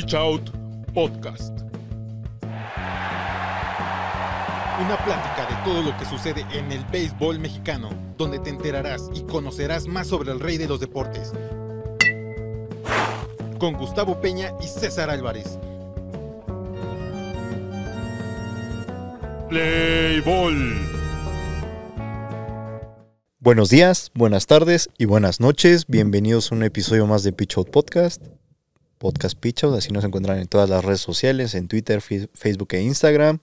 Pitch Out Podcast. Una plática de todo lo que sucede en el béisbol mexicano, donde te enterarás y conocerás más sobre el rey de los deportes. Con Gustavo Peña y César Álvarez. Playball. Buenos días, buenas tardes y buenas noches. Bienvenidos a un episodio más de Pitch Out Podcast. Podcast Pichos, Así nos encuentran en todas las redes sociales, en Twitter, Facebook e Instagram.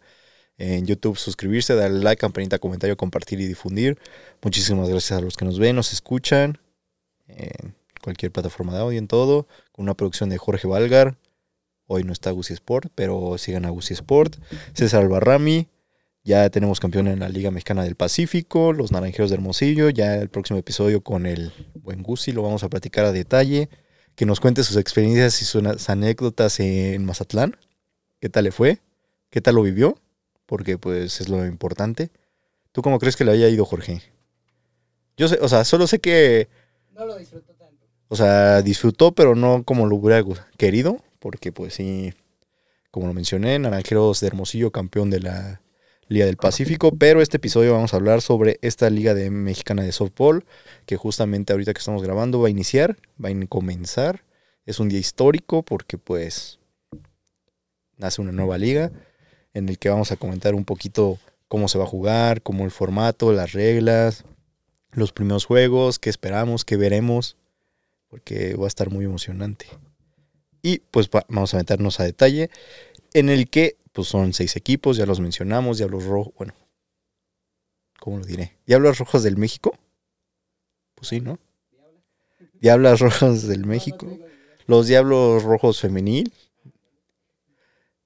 En YouTube suscribirse, darle like, campanita, comentario, compartir y difundir. Muchísimas gracias a los que nos ven, nos escuchan. En cualquier plataforma de audio, en todo. Con una producción de Jorge Valgar. Hoy no está Gucci Sport, pero sigan a Gucci Sport. César Albarrami, Ya tenemos campeón en la Liga Mexicana del Pacífico, los Naranjeros de Hermosillo. Ya el próximo episodio con el buen Gucci lo vamos a platicar a detalle que nos cuente sus experiencias y sus anécdotas en Mazatlán. ¿Qué tal le fue? ¿Qué tal lo vivió? Porque pues es lo importante. ¿Tú cómo crees que le haya ido Jorge? Yo sé, o sea, solo sé que... No lo disfrutó tanto. O sea, disfrutó, pero no como lo hubiera querido, porque pues sí, como lo mencioné, Naranjeros de Hermosillo, campeón de la Liga del Pacífico, pero este episodio vamos a hablar sobre esta Liga de Mexicana de Softball, que justamente ahorita que estamos grabando va a iniciar, va a comenzar. Es un día histórico porque pues nace una nueva liga en el que vamos a comentar un poquito cómo se va a jugar, cómo el formato, las reglas, los primeros juegos, qué esperamos, qué veremos, porque va a estar muy emocionante. Y pues vamos a meternos a detalle en el que pues son seis equipos, ya los mencionamos, Diablos Rojos, bueno, ¿cómo lo diré? Diablos Rojos del México. Pues sí, ¿no? Diablas Rojas del México. Los Diablos Rojos Femenil.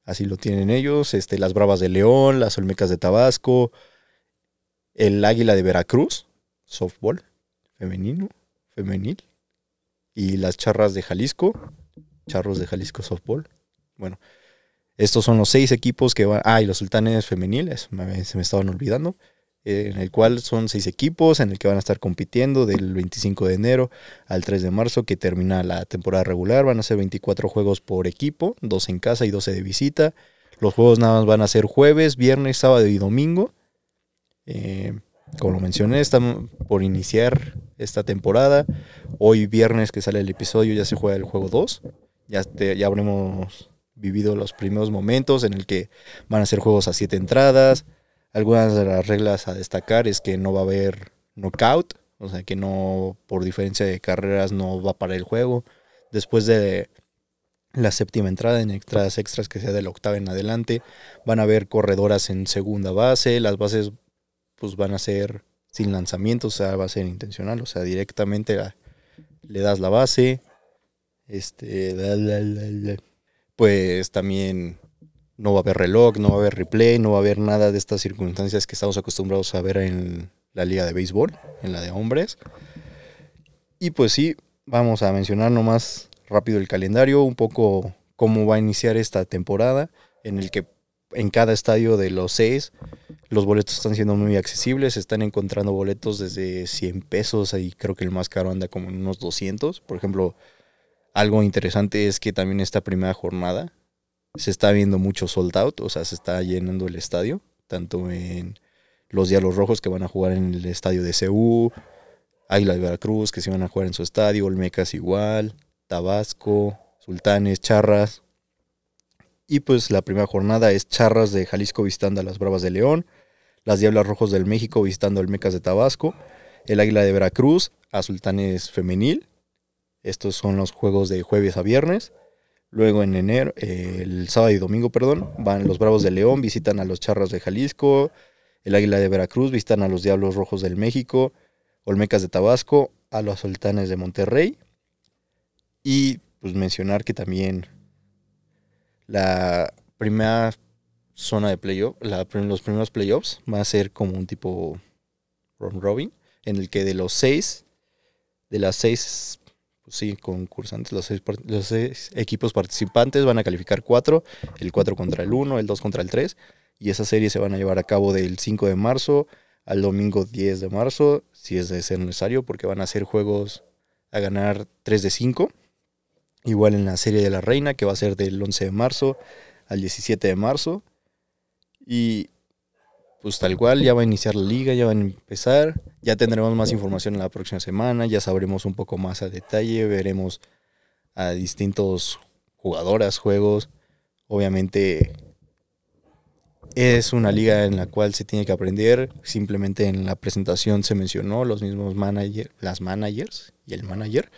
Así lo tienen ellos. Este, las Bravas de León, las Olmecas de Tabasco, el Águila de Veracruz, softball femenino, femenil. Y las Charras de Jalisco, Charros de Jalisco Softball. Bueno, estos son los seis equipos que van. Ah, y los sultanes femeniles, se me estaban olvidando. Eh, en el cual son seis equipos en el que van a estar compitiendo del 25 de enero al 3 de marzo, que termina la temporada regular. Van a ser 24 juegos por equipo, 12 en casa y 12 de visita. Los juegos nada más van a ser jueves, viernes, sábado y domingo. Eh, como lo mencioné, están por iniciar esta temporada. Hoy viernes que sale el episodio ya se juega el juego 2. Ya, ya habremos vivido los primeros momentos en el que van a ser juegos a siete entradas. Algunas de las reglas a destacar es que no va a haber knockout, o sea que no, por diferencia de carreras, no va a parar el juego. Después de la séptima entrada, en entradas extras que sea de la octava en adelante, van a haber corredoras en segunda base, las bases pues van a ser sin lanzamiento, o sea, va a ser intencional, o sea, directamente le das la base, este, la, la, pues también no va a haber reloj, no va a haber replay, no va a haber nada de estas circunstancias que estamos acostumbrados a ver en la liga de béisbol, en la de hombres. Y pues sí, vamos a mencionar nomás rápido el calendario, un poco cómo va a iniciar esta temporada, en el que en cada estadio de los seis los boletos están siendo muy accesibles, están encontrando boletos desde 100 pesos, ahí creo que el más caro anda como en unos 200, por ejemplo, algo interesante es que también esta primera jornada se está viendo mucho sold out, o sea, se está llenando el estadio, tanto en los Diablos Rojos que van a jugar en el estadio de CU, Águila de Veracruz que se van a jugar en su estadio, Olmecas igual, Tabasco, Sultanes, Charras. Y pues la primera jornada es Charras de Jalisco visitando a las Bravas de León, las Diablas Rojos del México visitando a Olmecas de Tabasco, el Águila de Veracruz a Sultanes Femenil, estos son los juegos de jueves a viernes. Luego en enero, el sábado y domingo, perdón, van los Bravos de León, visitan a los Charros de Jalisco, el Águila de Veracruz, visitan a los Diablos Rojos del México, Olmecas de Tabasco, a los Sultanes de Monterrey. Y pues mencionar que también la primera zona de playoff, los primeros playoffs, va a ser como un tipo round robin, en el que de los seis, de las seis sí, concursantes, los seis, los equipos participantes van a calificar cuatro, el 4 contra el 1, el 2 contra el 3, y esa serie se van a llevar a cabo del 5 de marzo al domingo 10 de marzo, si es de ser necesario, porque van a ser juegos a ganar 3 de 5. Igual en la serie de la reina, que va a ser del 11 de marzo al 17 de marzo. Y pues tal cual, ya va a iniciar la liga, ya va a empezar, ya tendremos más información en la próxima semana, ya sabremos un poco más a detalle, veremos a distintos jugadoras, juegos. Obviamente es una liga en la cual se tiene que aprender. Simplemente en la presentación se mencionó los mismos managers, las managers y el manager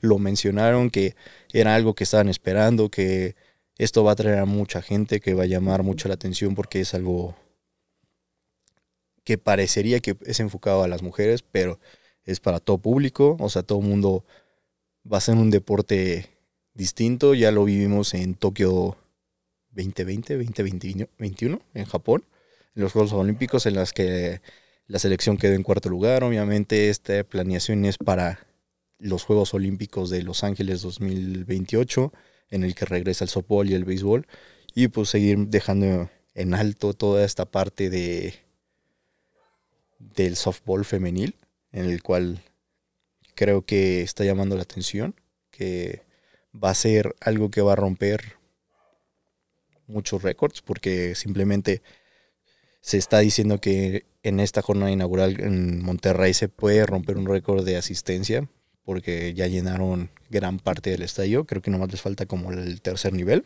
lo mencionaron que era algo que estaban esperando, que esto va a traer a mucha gente, que va a llamar mucho la atención porque es algo que parecería que es enfocado a las mujeres, pero es para todo público, o sea, todo mundo va a ser un deporte distinto, ya lo vivimos en Tokio 2020, 2021, en Japón, en los Juegos Olímpicos en las que la selección quedó en cuarto lugar, obviamente esta planeación es para los Juegos Olímpicos de Los Ángeles 2028, en el que regresa el softball y el béisbol, y pues seguir dejando en alto toda esta parte de del softball femenil, en el cual creo que está llamando la atención, que va a ser algo que va a romper muchos récords, porque simplemente se está diciendo que en esta jornada inaugural en Monterrey se puede romper un récord de asistencia, porque ya llenaron gran parte del estadio, creo que nomás les falta como el tercer nivel.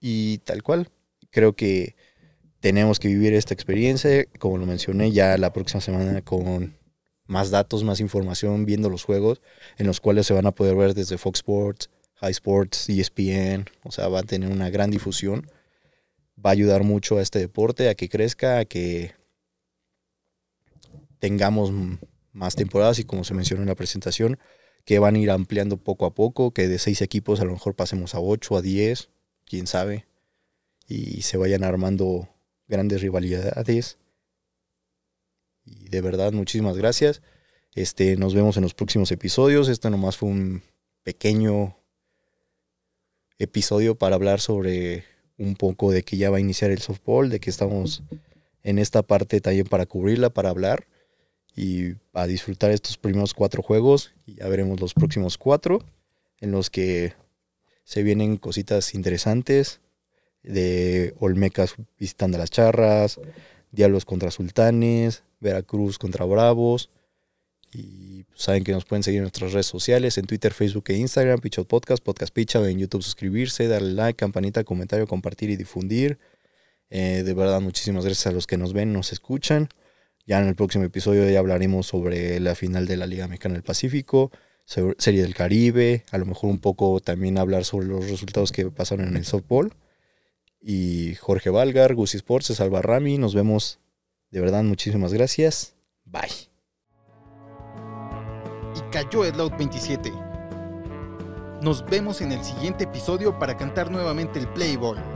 Y tal cual, creo que tenemos que vivir esta experiencia, como lo mencioné, ya la próxima semana con más datos, más información, viendo los juegos, en los cuales se van a poder ver desde Fox Sports, High Sports, ESPN, o sea, va a tener una gran difusión, va a ayudar mucho a este deporte, a que crezca, a que tengamos más temporadas y como se mencionó en la presentación, que van a ir ampliando poco a poco, que de seis equipos a lo mejor pasemos a ocho, a diez, quién sabe, y se vayan armando grandes rivalidades. Y de verdad, muchísimas gracias. Este, nos vemos en los próximos episodios. Este nomás fue un pequeño episodio para hablar sobre un poco de que ya va a iniciar el softball, de que estamos en esta parte también para cubrirla, para hablar y a disfrutar estos primeros cuatro juegos y ya veremos los próximos cuatro en los que se vienen cositas interesantes de Olmecas visitando las charras, Diablos contra Sultanes, Veracruz contra Bravos. Y saben que nos pueden seguir en nuestras redes sociales, en Twitter, Facebook e Instagram, Pichot Podcast, Podcast Picha, en YouTube suscribirse, darle like, campanita, comentario, compartir y difundir. Eh, de verdad, muchísimas gracias a los que nos ven, nos escuchan. Ya en el próximo episodio ya hablaremos sobre la final de la Liga Mexicana del Pacífico, Serie del Caribe, a lo mejor un poco también hablar sobre los resultados que pasaron en el softball. Y Jorge Valgar, Gucci Sports, Alba Rami. Nos vemos. De verdad, muchísimas gracias. Bye. Y cayó el Loud 27. Nos vemos en el siguiente episodio para cantar nuevamente el Playboy.